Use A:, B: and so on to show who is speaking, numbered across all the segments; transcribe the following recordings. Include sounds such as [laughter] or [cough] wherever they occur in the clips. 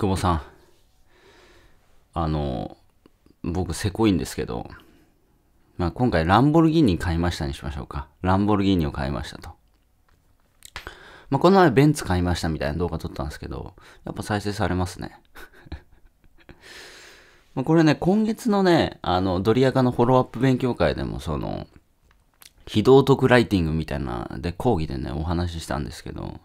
A: 久保さん。あの、僕、せこいんですけど、まあ、今回、ランボルギーニ買いましたにしましょうか。ランボルギーニを買いましたと。まあ、この前、ベンツ買いましたみたいな動画撮ったんですけど、やっぱ再生されますね。[laughs] まこれね、今月のね、あの、ドリアカのフォローアップ勉強会でも、その、非道徳ライティングみたいな、で、講義でね、お話ししたんですけど、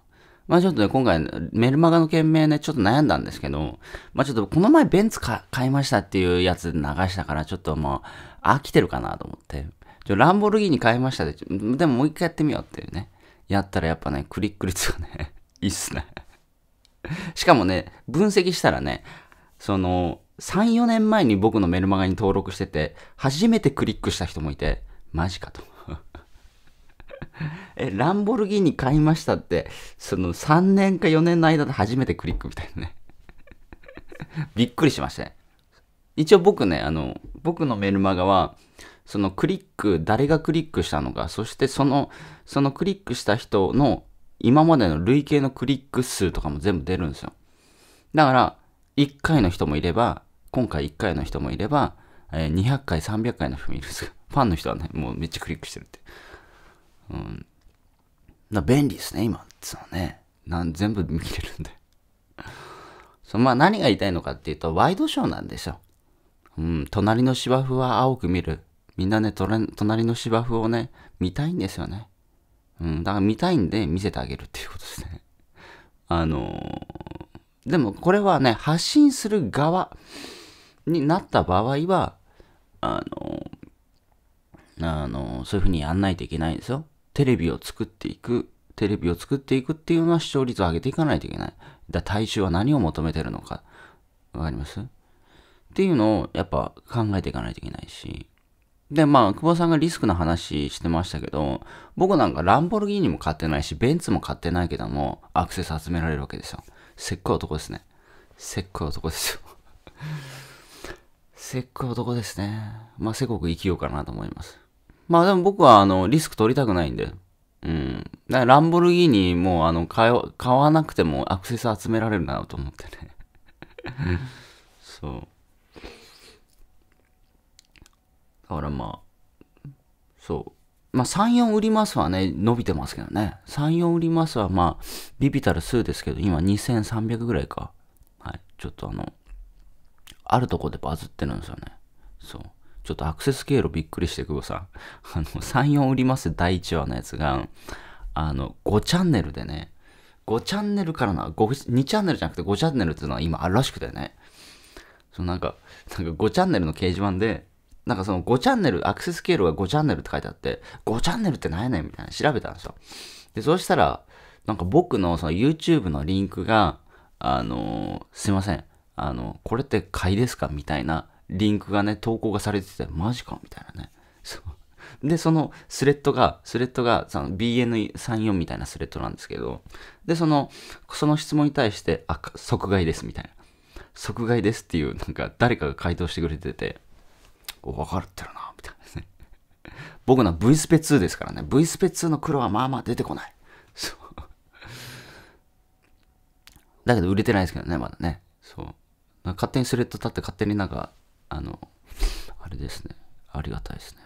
A: まあちょっとね、今回メルマガの件名ね、ちょっと悩んだんですけど、まあちょっとこの前ベンツ買いましたっていうやつ流したから、ちょっともう飽きてるかなと思って、ちょランボルギーニ買いましたで、でももう一回やってみようっていうね。やったらやっぱね、クリック率がね、[laughs] いいっすね。しかもね、分析したらね、その、3、4年前に僕のメルマガに登録してて、初めてクリックした人もいて、マジかと。[laughs] え、ランボルギーニ買いましたって、その3年か4年の間で初めてクリックみたいなね。[laughs] びっくりしましたね。一応僕ね、あの、僕のメルマガは、そのクリック、誰がクリックしたのか、そしてその、そのクリックした人の今までの累計のクリック数とかも全部出るんですよ。だから、1回の人もいれば、今回1回の人もいれば、え200回、300回の人もいるんですよ。ファンの人はね、もうめっちゃクリックしてるって。うん。だ便利ですね、今っうのね。なん全部見れるんで [laughs] そまあ何が言いたいのかっていうと、ワイドショーなんですよ。うん、隣の芝生は青く見る。みんなね、隣の芝生をね、見たいんですよね。うん、だから見たいんで見せてあげるっていうことですね。[laughs] あのー、でもこれはね、発信する側になった場合は、あのー、あのー、そういうふうにやんないといけないんですよ。テレビを作っていく、テレビを作っていくっていうのは視聴率を上げていかないといけない。だ大衆は何を求めてるのか。わかりますっていうのをやっぱ考えていかないといけないし。で、まあ、久保さんがリスクの話してましたけど、僕なんかランボルギーニも買ってないし、ベンツも買ってないけども、アクセス集められるわけですよ。せっかい男ですね。せっかい男ですよ。[laughs] せっかい男ですね。まあ、せこく生きようかなと思います。まあでも僕はあのリスク取りたくないんで。うん。ランボルギーニもあの買わなくてもアクセス集められるなと思ってね。そう。だからまあ、そう。まあ3、4売りますはね、伸びてますけどね。3、4売りますはまあ、ビビたる数ですけど、今2300ぐらいか。はい。ちょっとあの、あるとこでバズってるんですよね。そう。ちょっとアクセス経路びっくりしてく保さん。[laughs] あの、3、4売ります第1話のやつが、あの、5チャンネルでね、5チャンネルからな、5、2チャンネルじゃなくて5チャンネルっていうのは今あるらしくてね。そのなんか、なんか5チャンネルの掲示板で、なんかその5チャンネル、アクセス経路が5チャンネルって書いてあって、5チャンネルって何やねんみたいな調べたんですよ。で、そうしたら、なんか僕のその YouTube のリンクが、あのー、すいません。あの、これって買いですかみたいなリンクがね、投稿がされてて、マジかみたいなね。そう。で、そのスレッドが、スレッドが、その BN34 みたいなスレッドなんですけど、で、その、その質問に対して、あ、即買いですみたいな。即買いですっていう、なんか誰かが回答してくれてて、わかってるな、みたいなですね。僕の V スペ2ですからね。V スペ2の黒はまあまあ出てこない。そう。だけど売れてないですけどね、まだね。そう。勝手にスレッド立って勝手になんかあの、あれですね。ありがたいですね。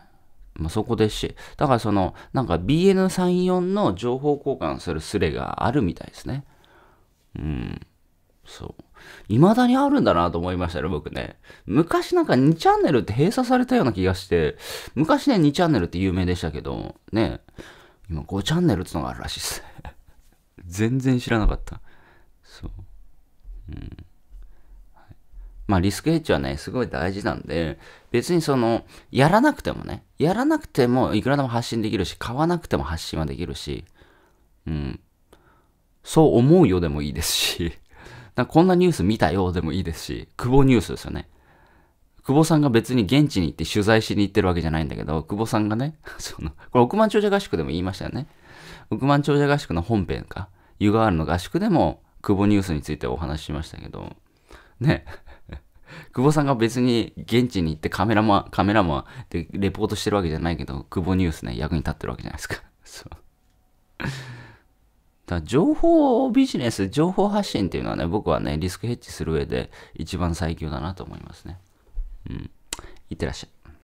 A: まあ、そこですし、だからその、なんか BN34 の情報交換するスレがあるみたいですね。うん。そう。未だにあるんだなと思いましたね、僕ね。昔なんか2チャンネルって閉鎖されたような気がして、昔ね、2チャンネルって有名でしたけど、ね、今5チャンネルってのがあるらしいっすね。[laughs] 全然知らなかった。そう。うん。まあリスクヘッジはね、すごい大事なんで、別にその、やらなくてもね、やらなくてもいくらでも発信できるし、買わなくても発信はできるし、うん。そう思うよでもいいですし、[laughs] なこんなニュース見たよでもいいですし、久保ニュースですよね。久保さんが別に現地に行って取材しに行ってるわけじゃないんだけど、久保さんがね、[laughs] その、これ億万長者合宿でも言いましたよね。億万長者合宿の本編か、湯河原の合宿でも、久保ニュースについてお話ししましたけど、ね、久保さんが別に現地に行ってカメラマン、カメラマンでレポートしてるわけじゃないけど、久保ニュースね、役に立ってるわけじゃないですか。[laughs] そう。だ情報ビジネス、情報発信っていうのはね、僕はね、リスクヘッジする上で一番最強だなと思いますね。うん。いってらっしゃい。